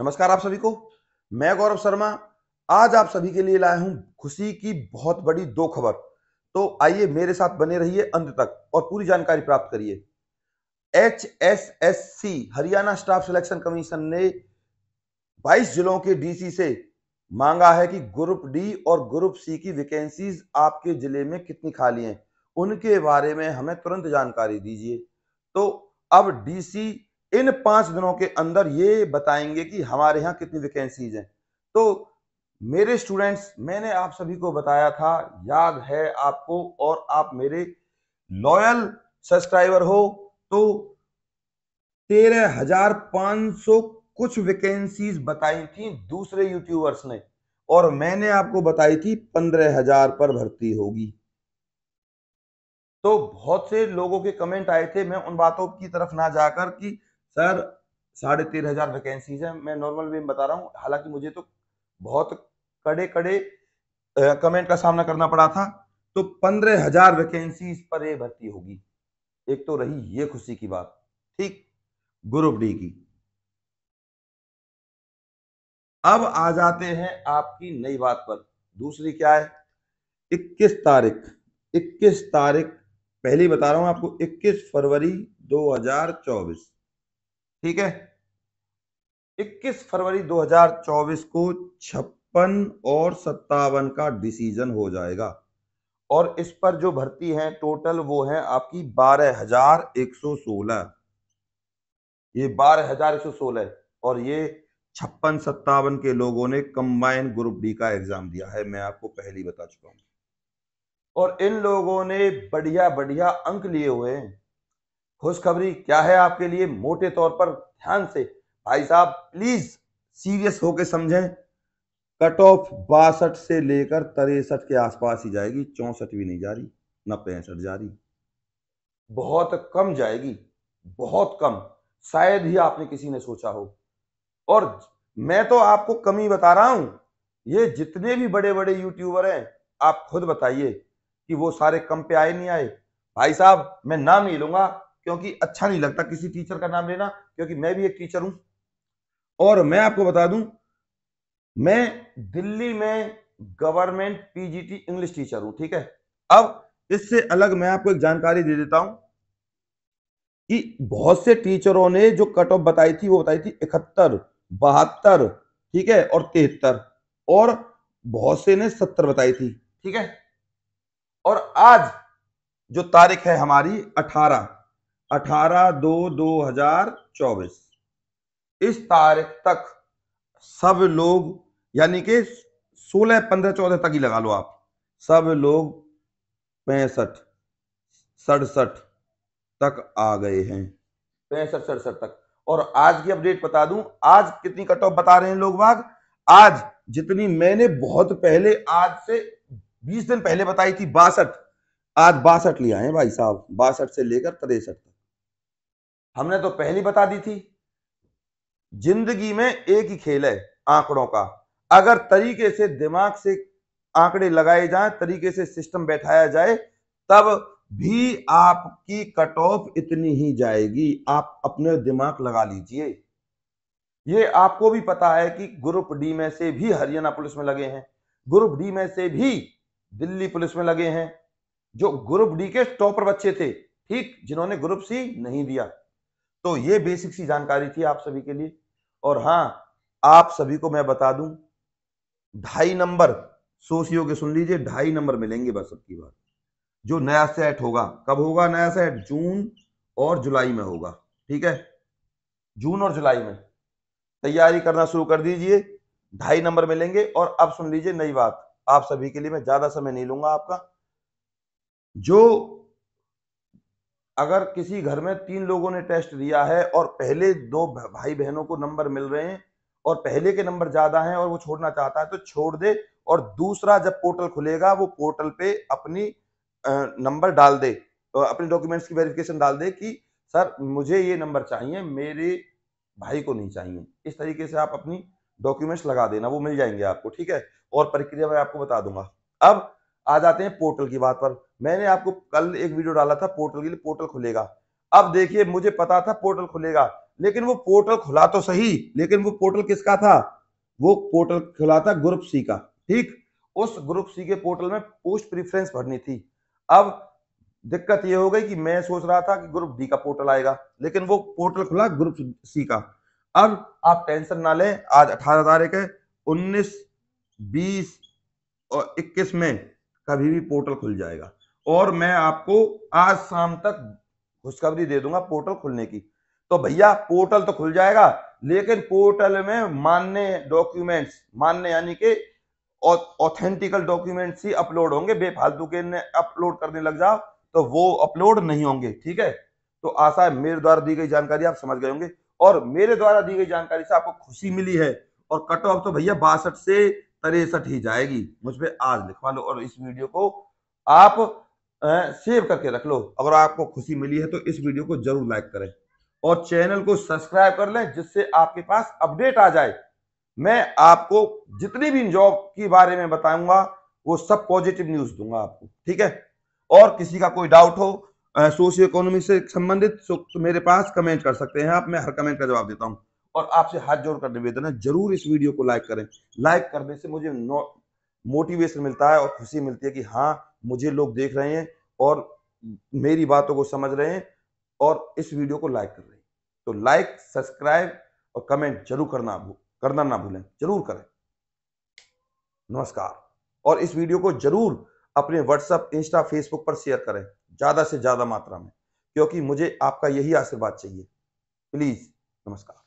नमस्कार आप सभी को मैं गौरव शर्मा आज आप सभी के लिए लाया हूं खुशी की बहुत बड़ी दो खबर तो आइए मेरे साथ बने रहिए अंत तक और पूरी जानकारी प्राप्त करिए H S S C Haryana staff selection commission ने 22 जिलों के डीसी से मांगा है कि ग्रुप डी और ग्रुप सी की वैकेंसीज आपके जिले में कितनी खाली हैं उनके बारे में हमें तुरंत जानकारी दीजिए तो अब डीसी इन पांच दिनों के अंदर ये बताएंगे कि हमारे यहाँ कितनी वैकेंसीज हैं तो मेरे स्टूडेंट्स मैंने आप सभी को बताया था याद है आपको और आप मेरे लॉयल सब्सक्राइबर हो तो तेरह हजार पांच सौ कुछ वैकेंसीज बताई थी दूसरे यूट्यूबर्स ने और मैंने आपको बताई थी पंद्रह हजार पर भर्ती होगी तो बहुत से लोगों के कमेंट आए थे मैं उन बातों की तरफ ना जाकर कि सर साढ़े तीन हजार वैकेंसीज है मैं नॉर्मल वे में बता रहा हूँ हालांकि मुझे तो बहुत कड़े कड़े कमेंट का सामना करना पड़ा था तो पंद्रह हजार वैकेंसीज पर ये भर्ती होगी एक तो रही ये खुशी की बात ठीक ग्रुप डी की अब आ जाते हैं आपकी नई बात पर दूसरी क्या है 21 तारीख 21 तारीख पहली बता रहा हूं आपको 21 फरवरी 2024 ठीक है 21 फरवरी 2024 को छप्पन और सत्तावन का डिसीजन हो जाएगा और इस पर जो भर्ती है टोटल वो है आपकी बारह हजार एक सौ सोलह ये बारह हजार एक सौ सोलह और ये छप्पन सत्तावन के लोगों ने कंबाइन ग्रुप डी का एग्जाम दिया है मैं आपको पहली बता चुका हूं और इन लोगों ने बढ़िया बढ़िया अंक लिए हुए हैं खुशखबरी क्या है आपके लिए मोटे तौर पर ध्यान से भाई साहब प्लीज सीरियस होके समझें कट ऑफ बासठ से लेकर तिरसठ के आसपास ही जाएगी चौसठ भी नहीं जा रही न पैंसठ जा रही बहुत कम जाएगी बहुत कम शायद ही आपने किसी ने सोचा हो और मैं तो आपको कमी बता रहा हूं ये जितने भी बड़े बड़े यूट्यूबर हैं आप खुद बताइए कि वो सारे कम पे आए नहीं आए भाई साहब मैं नाम नहीं लूंगा क्योंकि अच्छा नहीं लगता किसी टीचर का नाम लेना क्योंकि मैं भी एक टीचर हूं और मैं आपको बता दूं मैं दिल्ली में गवर्नमेंट पीजीटी इंग्लिश टीचर हूं ठीक है अब इससे अलग मैं आपको एक जानकारी दे देता हूं कि बहुत से टीचरों ने जो कट ऑफ बताई थी वो बताई थी इकहत्तर बहत्तर ठीक है और तिहत्तर और बहुत से ने सत्तर बताई थी ठीक है और आज जो तारीख है हमारी अठारह अठारह दो दो हजार चौबीस इस तारीख तक सब लोग यानी कि सोलह पंद्रह चौदह तक ही लगा लो आप सब लोग पैंसठ सड़सठ तक आ गए हैं पैंसठ सड़सठ तक और आज की अपडेट बता दूं आज कितनी कट ऑफ बता रहे हैं लोग बाग आज जितनी मैंने बहुत पहले आज से बीस दिन पहले बताई थी बासठ आज बासठ लिया है भाई साहब बासठ से लेकर तिरसठ तक हमने तो पहली बता दी थी जिंदगी में एक ही खेल है आंकड़ों का अगर तरीके से दिमाग से आंकड़े लगाए जाए तरीके से सिस्टम बैठाया जाए तब भी आपकी कट ऑफ इतनी ही जाएगी आप अपने दिमाग लगा लीजिए ये आपको भी पता है कि ग्रुप डी में से भी हरियाणा पुलिस में लगे हैं ग्रुप डी में से भी दिल्ली पुलिस में लगे हैं जो ग्रुप डी के टॉपर बच्चे थे ठीक जिन्होंने ग्रुप सी नहीं दिया तो ये बेसिक सी जानकारी थी आप सभी के लिए और हाँ आप सभी को मैं बता दूं ढाई नंबर सोशियो के सुन लीजिए ढाई नंबर मिलेंगे बस सबकी बात जो नया सेट होगा कब होगा नया सेट जून और जुलाई में होगा ठीक है जून और जुलाई में तैयारी करना शुरू कर दीजिए ढाई नंबर मिलेंगे और अब सुन लीजिए नई बात आप सभी के लिए मैं ज्यादा समय नहीं लूंगा आपका जो अगर किसी घर में तीन लोगों ने टेस्ट दिया है और पहले दो भाई बहनों को नंबर मिल रहे हैं और पहले के नंबर ज्यादा हैं और वो छोड़ना चाहता है तो छोड़ दे और दूसरा जब पोर्टल खुलेगा वो पोर्टल पे अपनी नंबर डाल दे अपने डॉक्यूमेंट्स की वेरिफिकेशन डाल दे कि सर मुझे ये नंबर चाहिए मेरे भाई को नहीं चाहिए इस तरीके से आप अपनी डॉक्यूमेंट्स लगा देना वो मिल जाएंगे आपको ठीक है और प्रक्रिया मैं आपको बता दूंगा अब आ जाते हैं पोर्टल की बात पर मैंने आपको कल एक वीडियो डाला था पोर्टल के लिए पोर्टल खुलेगा अब देखिए मुझे पता था पोर्टल खुलेगा लेकिन वो पोर्टल खुला तो सही लेकिन वो पोर्टल किसका था वो पोर्टल खुला था ग्रुप सी का ठीक उस ग्रुप सी के पोर्टल में पोस्ट प्रिफरेंस भरनी थी अब दिक्कत ये हो गई कि मैं सोच रहा था कि ग्रुप डी का पोर्टल आएगा लेकिन वो पोर्टल खुला ग्रुप सी का अब आप टेंशन ना लें आज अठारह तारीख है उन्नीस बीस और इक्कीस में कभी भी पोर्टल खुल जाएगा और मैं आपको आज शाम तक खुशखबरी दे दूंगा पोर्टल खुलने की तो भैया पोर्टल तो खुल जाएगा लेकिन पोर्टल में मान्य डॉक्यूमेंट्स मान्य यानी कि ऑथेंटिकल डॉक्यूमेंट्स ही अपलोड होंगे बेफालतू के ने अपलोड करने लग जाओ तो वो अपलोड नहीं होंगे ठीक है तो आशा है मेरे द्वारा दी गई जानकारी आप समझ गए होंगे और मेरे द्वारा दी गई जानकारी से आपको खुशी मिली है और कट ऑफ तो भैया बासठ से तिरसठ ही जाएगी मुझ पर आज लिखवा लो और इस वीडियो को आप सेव करके रख लो अगर आपको खुशी मिली है तो इस वीडियो को जरूर लाइक करें और चैनल को सब्सक्राइब कर लें जिससे आपके पास अपडेट आ जाए मैं आपको जितनी भी जॉब के बारे में बताऊंगा वो सब पॉजिटिव न्यूज दूंगा आपको ठीक है और किसी का कोई डाउट हो सोशियो इकोनॉमी से संबंधित तो, तो मेरे पास कमेंट कर सकते हैं आप मैं हर कमेंट का जवाब देता हूँ और आपसे हाथ जोड़कर निवेदन है जरूर इस वीडियो को लाइक करें लाइक करने से मुझे मोटिवेशन मिलता है और खुशी मिलती है कि हाँ मुझे लोग देख रहे हैं और मेरी बातों को समझ रहे हैं और इस वीडियो को लाइक कर रहे हैं तो लाइक सब्सक्राइब और कमेंट जरूर करना करना ना भूलें जरूर करें नमस्कार और इस वीडियो को जरूर अपने व्हाट्सएप इंस्टा फेसबुक पर शेयर करें ज़्यादा से ज़्यादा मात्रा में क्योंकि मुझे आपका यही आशीर्वाद चाहिए प्लीज़ नमस्कार